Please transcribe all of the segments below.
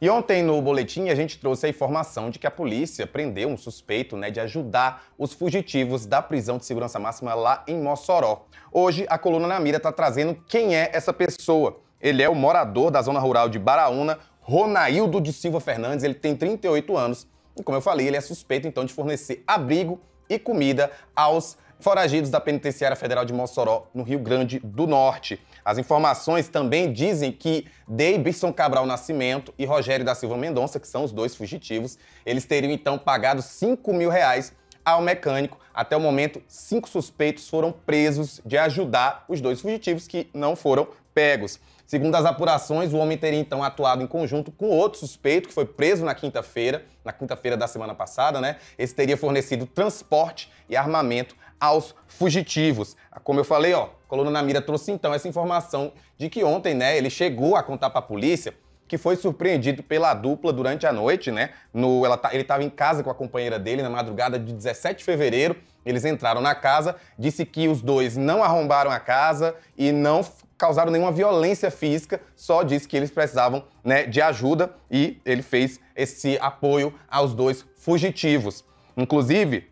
E ontem no boletim a gente trouxe a informação de que a polícia prendeu um suspeito né, de ajudar os fugitivos da prisão de segurança máxima lá em Mossoró. Hoje a coluna na mira está trazendo quem é essa pessoa. Ele é o morador da zona rural de Baraúna, Ronaildo de Silva Fernandes. Ele tem 38 anos e, como eu falei, ele é suspeito então de fornecer abrigo e comida aos foragidos da Penitenciária Federal de Mossoró, no Rio Grande do Norte. As informações também dizem que Davidson Cabral Nascimento e Rogério da Silva Mendonça, que são os dois fugitivos, eles teriam então pagado 5 mil reais ao mecânico. Até o momento, cinco suspeitos foram presos de ajudar os dois fugitivos que não foram pegos. Segundo as apurações, o homem teria então atuado em conjunto com outro suspeito que foi preso na quinta-feira, na quinta-feira da semana passada, né? Esse teria fornecido transporte e armamento aos fugitivos. Como eu falei, ó, a coluna na mira trouxe então essa informação de que ontem, né, ele chegou a contar para a polícia que foi surpreendido pela dupla durante a noite, né? No, ela, tá, ele estava em casa com a companheira dele na madrugada de 17 de fevereiro. Eles entraram na casa, disse que os dois não arrombaram a casa e não causaram nenhuma violência física, só disse que eles precisavam né, de ajuda e ele fez esse apoio aos dois fugitivos. Inclusive,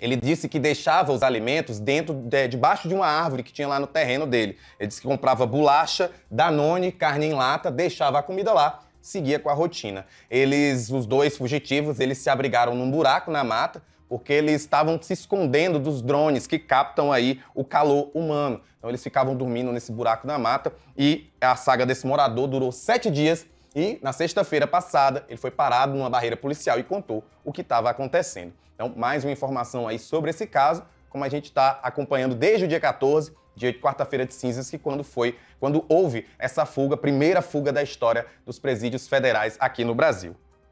ele disse que deixava os alimentos dentro, de, debaixo de uma árvore que tinha lá no terreno dele. Ele disse que comprava bolacha, danone, carne em lata, deixava a comida lá, seguia com a rotina. Eles, os dois fugitivos, eles se abrigaram num buraco na mata, porque eles estavam se escondendo dos drones que captam aí o calor humano. Então eles ficavam dormindo nesse buraco na mata e a saga desse morador durou sete dias e na sexta-feira passada, ele foi parado numa barreira policial e contou o que estava acontecendo. Então, mais uma informação aí sobre esse caso, como a gente está acompanhando desde o dia 14, dia de quarta-feira de cinzas, que quando foi, quando houve essa fuga, primeira fuga da história dos presídios federais aqui no Brasil.